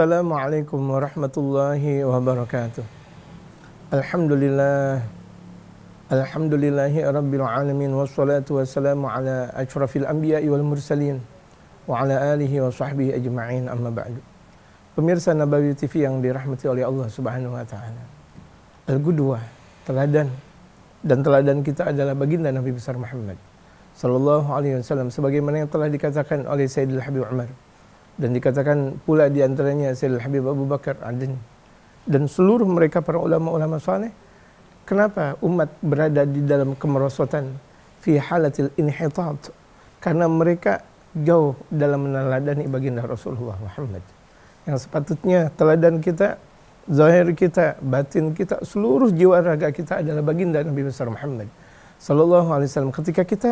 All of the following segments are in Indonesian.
Assalamualaikum warahmatullahi wabarakatuh. Alhamdulillah. Alhamdulillahi rabbil alamin wassalatu wassalamu ala asyrafil anbiya'i wal mursalin wa ala alihi wa sahbihi ajma'in amma ba'du. Pemirsa Nabawi TV yang dirahmati oleh Allah Subhanahu wa taala. al gudwa teladan dan teladan kita adalah baginda Nabi besar Muhammad sallallahu alaihi wasallam sebagaimana yang telah dikatakan oleh Sayyidil Habib Umar dan dikatakan pula di antaranya Sayyid Habib Abu Bakar Adin dan seluruh mereka para ulama-ulama saleh kenapa umat berada di dalam kemerosotan fi halatil inhitat karena mereka jauh dalam meneladani baginda Rasulullah Muhammad yang sepatutnya teladan kita zahir kita batin kita seluruh jiwa raga kita adalah baginda Nabi besar Muhammad sallallahu alaihi wasallam ketika kita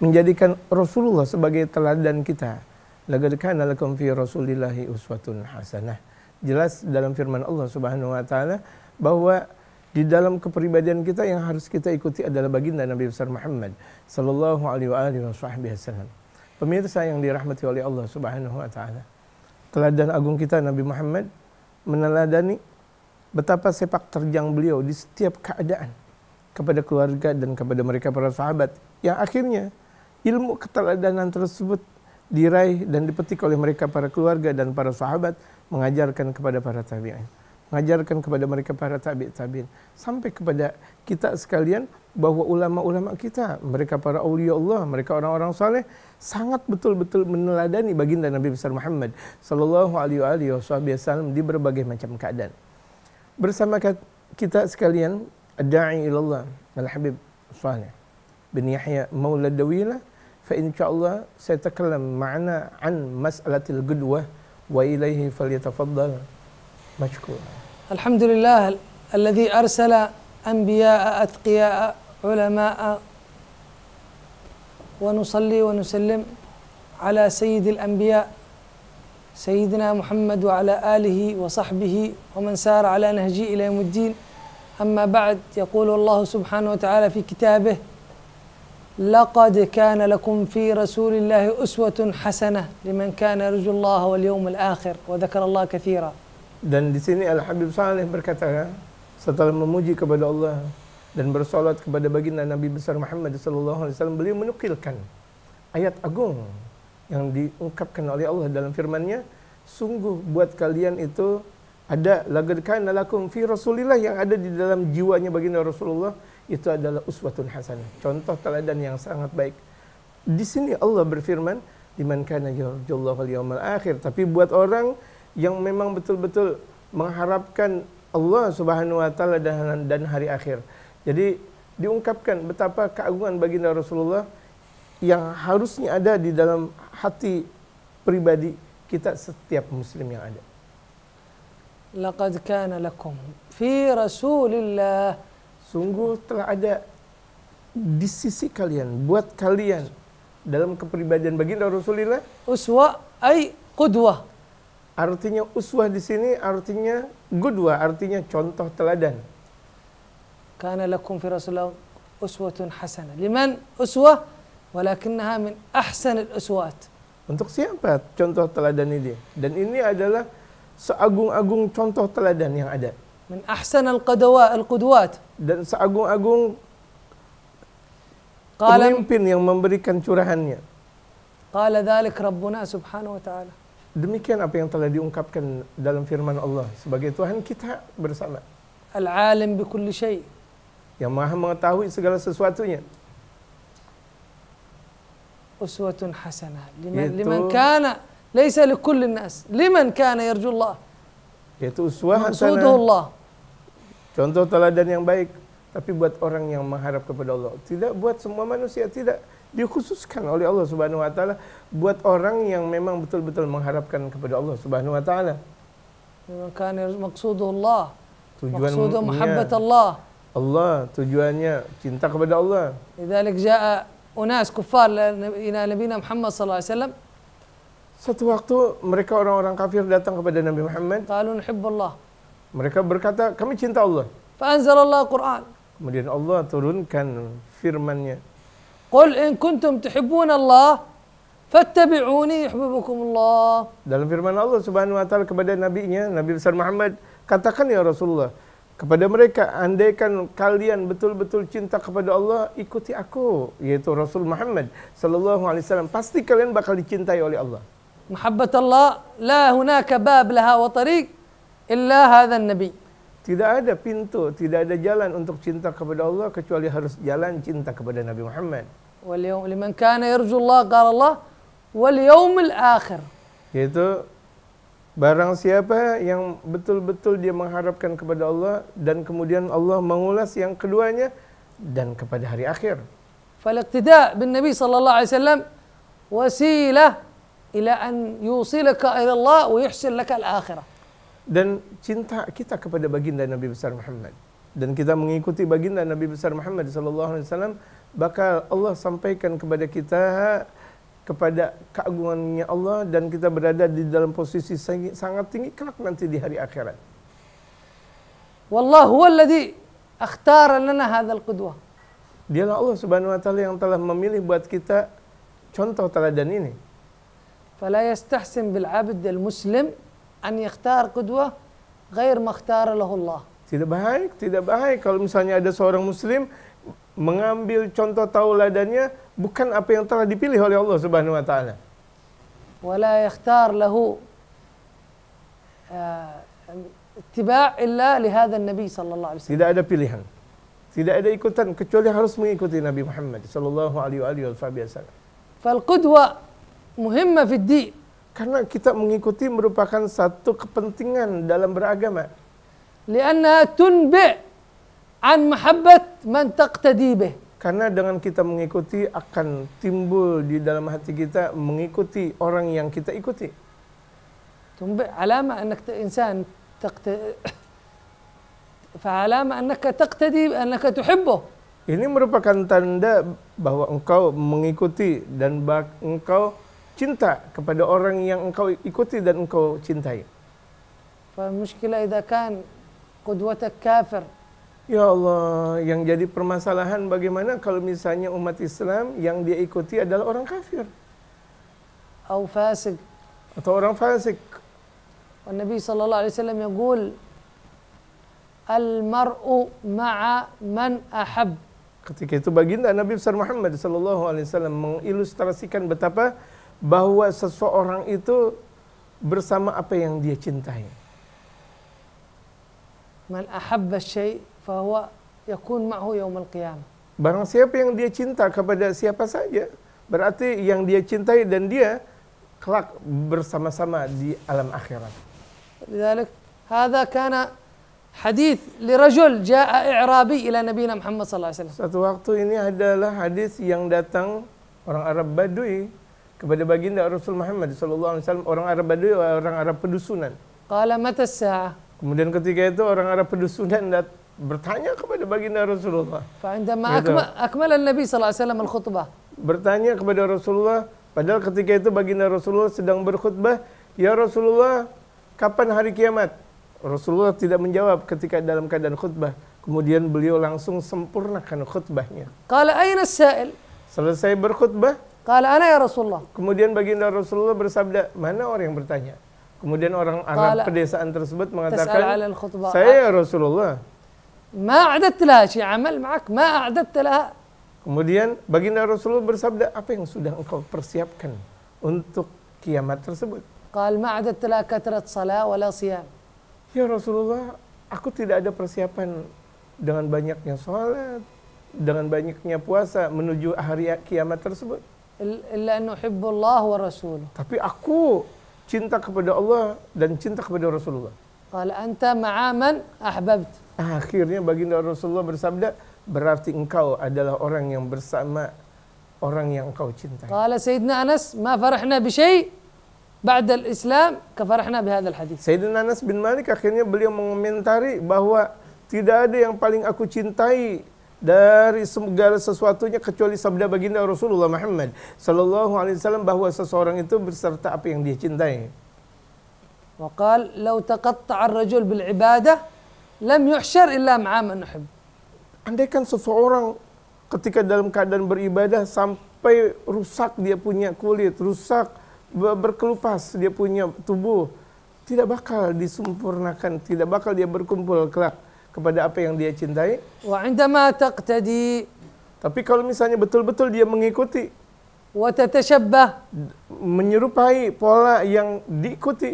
menjadikan Rasulullah sebagai teladan kita Laqad kana lakum fi Rasulillahi uswatun hasanah. Jelas dalam firman Allah Subhanahu wa taala bahwa di dalam kepribadian kita yang harus kita ikuti adalah baginda Nabi besar Muhammad sallallahu alaihi wasallam. Pemirsa yang dirahmati oleh Allah Subhanahu wa taala. Teladan agung kita Nabi Muhammad meneladani betapa sepak terjang beliau di setiap keadaan kepada keluarga dan kepada mereka para sahabat yang akhirnya ilmu keteladanan tersebut diraih dan dipetik oleh mereka para keluarga dan para sahabat mengajarkan kepada para tabi'in mengajarkan kepada mereka para tabi' tabi'in sampai kepada kita sekalian bahwa ulama-ulama kita mereka para awliya Allah mereka orang-orang saleh sangat betul-betul meneladani baginda Nabi besar Muhammad sallallahu alaihi wasallam di berbagai macam keadaan bersama kita sekalian ad-da'i ila Allah al-habib saleh bin Yahya maulad Dawilah فإن شاء الله سيتكلم معنا عن مسألة القدوة وإليه فليتفضل مشكور الحمد لله الذي أرسل أنبياء أتقياء علماء ونصلي ونسلم على سيد الأنبياء سيدنا محمد وعلى آله وصحبه ومن سار على نهجه إلى يوم الدين أما بعد يقول الله سبحانه وتعالى في كتابه لقد كان لكم في رسول الله أسوة حسنة لمن كان يرجو الله واليوم الآخر وذكر الله كثيرا dan di sini Al Habib Saleh berkata setelah memuji kepada Allah dan bersolat kepada baginda Nabi besar Muhammad sallallahu alaihi wasallam beliau menukilkan ayat agung yang diungkapkan oleh Allah dalam firman-Nya sungguh buat kalian itu ada laqad kana lakum fi Rasulillah yang ada di dalam jiwanya baginda Rasulullah itu adalah uswatun hasanah. Contoh teladan yang sangat baik. Di sini Allah berfirman, "Liman kana yarjullaha yawmal akhir." Tapi buat orang yang memang betul-betul mengharapkan Allah Subhanahu wa taala dan, dan hari akhir. Jadi diungkapkan betapa keagungan baginda Rasulullah yang harusnya ada di dalam hati pribadi kita setiap muslim yang ada. لقد كان لكم fi رسول sungguh telah ada di sisi kalian, buat kalian dalam kepribadian baginda Rasulullah uswah ai kudwa. Artinya uswah di sini artinya gudwa, artinya contoh teladan. Kana lakum fi Rasulullah uswatun hasana. Liman uswah walakinnaha min ahsan al-uswat. Untuk siapa contoh teladan ini? Dan ini adalah seagung-agung contoh teladan yang ada. Min ahsan al-qadawa al-qudwat. dan seagung-agung Qala pemimpin yang memberikan curahannya. Qala dhalik Rabbuna subhanahu wa ta'ala. Demikian apa yang telah diungkapkan dalam firman Allah sebagai Tuhan kita bersama. Al-alim bi kulli syai. Yang maha mengetahui segala sesuatunya. Uswatun hasanah. Liman, liman kana, laysa li kulli nas. Liman kana yarju Allah. Yaitu uswah hasanah. Maksuduhu Allah. Hasana. Contoh teladan yang baik, tapi buat orang yang mengharap kepada Allah. Tidak buat semua manusia, tidak dikhususkan oleh Allah Subhanahu wa taala buat orang yang memang betul-betul mengharapkan kepada Allah Subhanahu wa taala. Maka maksudullah. Tujuan maksudnya mahabbat Allah. Allah tujuannya cinta kepada Allah. Lidzalik jaa unas kuffar ila nabiyina Muhammad sallallahu alaihi wasallam. Satu waktu mereka orang-orang kafir datang kepada Nabi Muhammad. Qalu nuhibbullah. Mereka berkata, kami cinta Allah. Fa'anzalallah Quran. Kemudian Allah turunkan firman-Nya. Qul in kuntum tuhibbun Allah fattabi'uni yuhibbukum Allah. Dalam firman Allah Subhanahu wa taala kepada nabinya, Nabi besar Muhammad, katakan ya Rasulullah kepada mereka, andaikan kalian betul-betul cinta kepada Allah, ikuti aku, yaitu Rasul Muhammad sallallahu alaihi wasallam. Pasti kalian bakal dicintai oleh Allah. Mahabbat Allah la hunaka bab laha wa tariq illa hadzan nabi. Tidak ada pintu, tidak ada jalan untuk cinta kepada Allah kecuali harus jalan cinta kepada Nabi Muhammad. Wal yaum liman kana yarju Allah qala Allah wal yaumil akhir. Yaitu barang siapa yang betul-betul dia mengharapkan kepada Allah dan kemudian Allah mengulas yang keduanya dan kepada hari akhir. فالاقتداء بالنبي صلى الله عليه وسلم وسيله الى ان يوصلك الى الله ويحسن لك الاخره dan cinta kita kepada baginda Nabi besar Muhammad dan kita mengikuti baginda Nabi besar Muhammad sallallahu alaihi wasallam bakal Allah sampaikan kepada kita kepada keagungannya Allah dan kita berada di dalam posisi sangat tinggi kelak nanti di hari akhirat. Wallahu alladhi akhtara lana hadzal qudwa Dialah Allah Subhanahu wa taala yang telah memilih buat kita contoh teladan ini. Fala yastahsin bil 'abd al muslim an yakhtar kedua ghair makhtar lahullah. Tidak baik, tidak baik kalau misalnya ada seorang muslim mengambil contoh tauladannya bukan apa yang telah dipilih oleh Allah Subhanahu wa taala. Wala yakhtar lahu eh, ittiba' illa li hadha nabi sallallahu alaihi wasallam. Tidak ada pilihan. Tidak ada ikutan kecuali harus mengikuti Nabi Muhammad sallallahu alaihi wasallam. Fal qudwa muhimma fi din. Karena kita mengikuti merupakan satu kepentingan dalam beragama. Lianna tunbi an mahabbat man taqtadi bih. Karena dengan kita mengikuti akan timbul di dalam hati kita mengikuti orang yang kita ikuti. Tunbi alama annak insan taqtadi فعلامة أنك تقتدي أنك تحبه Ini merupakan tanda bahwa engkau mengikuti dan engkau cinta kepada orang yang engkau ikuti dan engkau cintai. Muskilah itu kan qudwatak kafir. Ya Allah, yang jadi permasalahan bagaimana kalau misalnya umat Islam yang dia ikuti adalah orang kafir. Atau fasik. Atau orang fasik. Nabi sallallahu alaihi wasallam يقول Al-mar'u ma'a man ahab. Ketika itu baginda Nabi besar Muhammad sallallahu alaihi wasallam mengilustrasikan betapa bahwa seseorang itu bersama apa yang dia cintai. Man ahabba syai' fahuwa yakun ma'hu yaumil qiyamah. Barang siapa yang dia cinta kepada siapa saja, berarti yang dia cintai dan dia kelak bersama-sama di alam akhirat. hadha kana hadith hadis rajul jaa i'rabi ila nabiyina Muhammad sallallahu alaihi wasallam. Satu waktu ini adalah hadis yang datang orang Arab Badui kepada baginda Rasul Muhammad sallallahu alaihi wasallam orang Arab Badui orang Arab pedusunan. Qala mata sa'ah? Kemudian ketika itu orang Arab pedusunan dat bertanya kepada baginda Rasulullah. indama akmal, an Nabi sallallahu alaihi wasallam al-khutbah. Bertanya kepada Rasulullah padahal ketika itu baginda Rasulullah sedang berkhutbah, "Ya Rasulullah, kapan hari kiamat?" Rasulullah tidak menjawab ketika dalam keadaan khutbah. Kemudian beliau langsung sempurnakan khutbahnya. Qala aina sa'il? Selesai berkhutbah, Kala ana ya Rasulullah. Kemudian baginda Rasulullah bersabda, mana orang yang bertanya? Kemudian orang anak pedesaan tersebut mengatakan, saya ya Rasulullah. Ma a'dadt laha amal ma'ak, ma a'dadt Kemudian baginda Rasulullah bersabda, apa yang sudah engkau persiapkan untuk kiamat tersebut? Kala ma a'dadt laha katrat salah wala Ya Rasulullah, aku tidak ada persiapan dengan banyaknya sholat, dengan banyaknya puasa menuju hari kiamat tersebut illa an uhibbu Allah wa rasuluh. Tapi aku cinta kepada Allah dan cinta kepada Rasulullah. Qala anta ma'a man ahbabt. Akhirnya baginda Rasulullah bersabda, berarti engkau adalah orang yang bersama orang yang engkau cintai. Qala Sayyidina Anas, ma farahna bi syai' ba'da al-Islam بهذا bi hadzal hadis. Sayyidina Anas bin Malik akhirnya beliau mengomentari bahwa tidak ada yang paling aku cintai dari segala sesuatunya kecuali sabda baginda Rasulullah Muhammad sallallahu alaihi wasallam bahwa seseorang itu berserta apa yang dia cintai. وقال لو تقطع الرجل بالعبادة لم يحشر إلا مع من نحب. Andaikan seseorang ketika dalam keadaan beribadah sampai rusak dia punya kulit, rusak berkelupas dia punya tubuh, tidak bakal disempurnakan, tidak bakal dia berkumpul kelak kepada apa yang dia cintai. Wa indama taqtadi. Tapi kalau misalnya betul-betul dia mengikuti wa tatashabbah menyerupai pola yang diikuti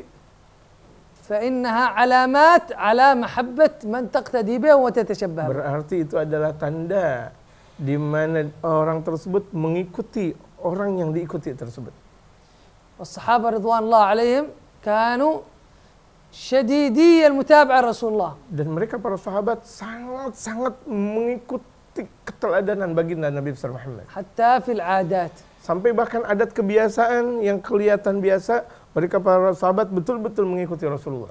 alamat ala mahabbat man taqtadi bih wa tatashabbah. berarti itu adalah tanda di mana orang tersebut mengikuti orang yang diikuti tersebut. Wa sahabat ridwanullah alaihim kanu شديدي المتابعة رسول الله Dan mereka para sahabat sangat-sangat mengikuti keteladanan baginda Nabi besar Muhammad. Hatta fil adat. Sampai bahkan adat kebiasaan yang kelihatan biasa, mereka para sahabat betul-betul mengikuti Rasulullah.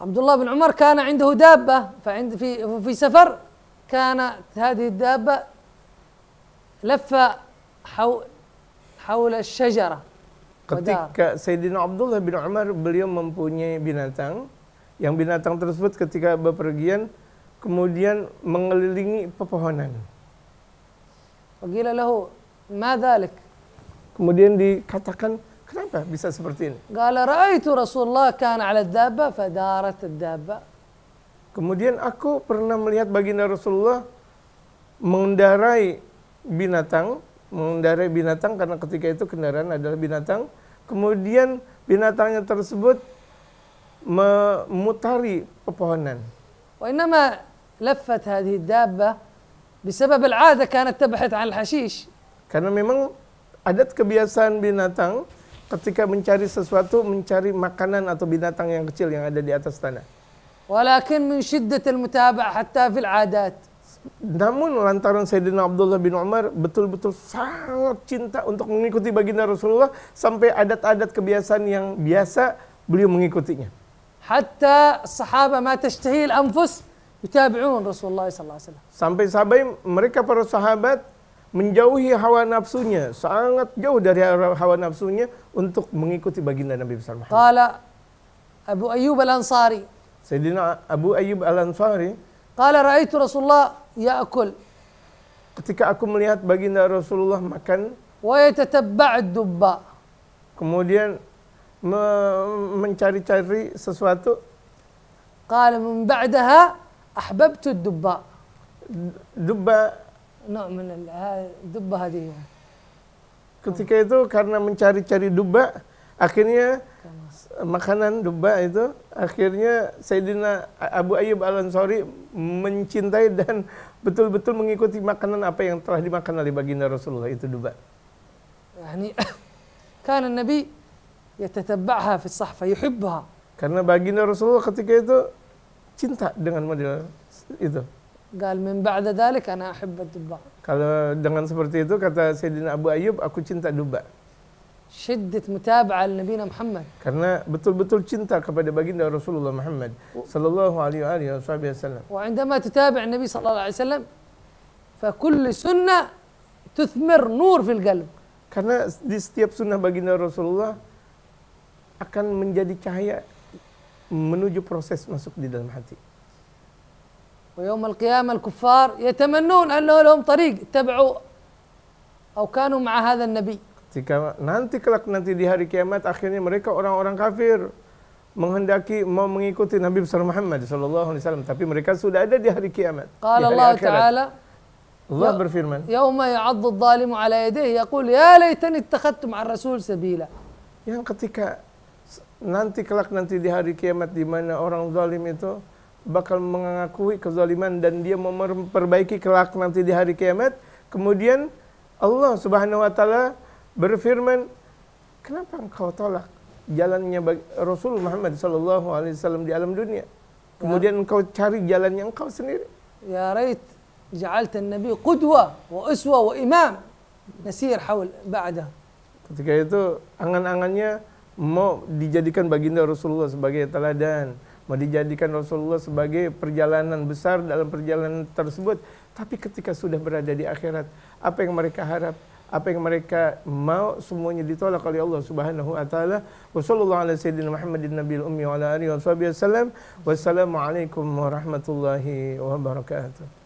عبد الله بن عمر كان عنده دابة فعند في في سفر كانت هذه الدابة لف حول حول الشجرة Ketika Sayyidina Abdullah bin Umar beliau mempunyai binatang yang binatang tersebut ketika bepergian kemudian mengelilingi pepohonan. lahu, Kemudian dikatakan, "Kenapa bisa seperti ini?" Qala ra'aitu Rasulullah kana 'ala ad fadarat ad Kemudian aku pernah melihat baginda Rasulullah mengendarai binatang mengendarai binatang karena ketika itu kendaraan adalah binatang Kemudian binatangnya tersebut memutari pepohonan. وإنما لفت هذه الدابة بسبب العادة كانت تبحث عن الحشيش. Karena memang adat kebiasaan binatang ketika mencari sesuatu mencari makanan atau binatang yang kecil yang ada di atas tanah. ولكن من شدة المتابعة حتى في العادات. Namun lantaran Sayyidina Abdullah bin Umar betul-betul sangat cinta untuk mengikuti baginda Rasulullah sampai adat-adat kebiasaan yang biasa beliau mengikutinya. Hatta sahaba ma tashtahil anfus yutabi'un Rasulullah sallallahu alaihi wasallam. Sampai sahabat mereka para sahabat menjauhi hawa nafsunya, sangat jauh dari hawa nafsunya untuk mengikuti baginda Nabi besar Muhammad. Qala Abu Ayyub Al-Ansari. Sayyidina Abu Ayyub Al-Ansari, qala raaitu Rasulullah ya'kul. Ya Ketika aku melihat baginda Rasulullah makan, wa yatatabba' dubba. Kemudian me mencari-cari sesuatu. Qala min ba'daha ahbabtu dubba. Dubba نوع من الدبة هذه. Ketika itu karena mencari-cari duba, akhirnya makanan domba itu akhirnya Sayyidina Abu Ayyub Al Ansori mencintai dan betul-betul mengikuti makanan apa yang telah dimakan oleh baginda Rasulullah itu domba. Yani karena Nabi yatatabba'ha fi sahfa yuhibbaha. Karena baginda Rasulullah ketika itu cinta dengan model itu. Gal min ba'da dhalik ana uhibbu Kalau dengan seperti itu kata Sayyidina Abu Ayyub aku cinta domba. Syiddat mutaba'ah Nabi Muhammad. Karena betul-betul cinta kepada baginda Rasulullah Muhammad sallallahu alaihi wasallam. Wa عندما تتابع النبي صلى الله عليه وسلم فكل sunnah tuthmir nur fil qalb. Karena di setiap sunnah baginda Rasulullah akan menjadi cahaya menuju proses masuk di dalam hati. ويوم القيامة الكفار يتمنون أنه لهم طريق اتبعوا أو كانوا مع هذا النبي Jika nanti kelak nanti di hari kiamat akhirnya mereka orang-orang kafir menghendaki mau mengikuti Nabi besar Muhammad sallallahu alaihi wasallam tapi mereka sudah ada di hari kiamat. Qala Allah Ta'ala Allah ya- berfirman, "Yauma ya'addu adh-dhalimu 'ala yadayhi yaqul ya laitani ittakhadtu ma'ar rasul sabila." Yang ketika nanti kelak nanti di hari kiamat di mana orang zalim itu bakal mengakui kezaliman dan dia mau memperbaiki kelak nanti di hari kiamat, kemudian Allah Subhanahu wa taala berfirman, kenapa engkau tolak jalannya Rasul Muhammad Sallallahu Alaihi Wasallam di alam dunia? Kemudian ya. engkau cari jalan yang engkau sendiri. Ya Rait, kudwa, wa uswa, wa imam nasir hawl بعده ketika itu angan-angannya mau dijadikan baginda Rasulullah sebagai teladan mau dijadikan Rasulullah sebagai perjalanan besar dalam perjalanan tersebut tapi ketika sudah berada di akhirat apa yang mereka harap apa yang mereka mau semuanya ditolak oleh Allah Subhanahu wa taala. Wassallallahu ala sayyidina Muhammadin nabiyil ummi wa alihi wa sahbihi wasallam. Wassalamu alaikum warahmatullahi wabarakatuh.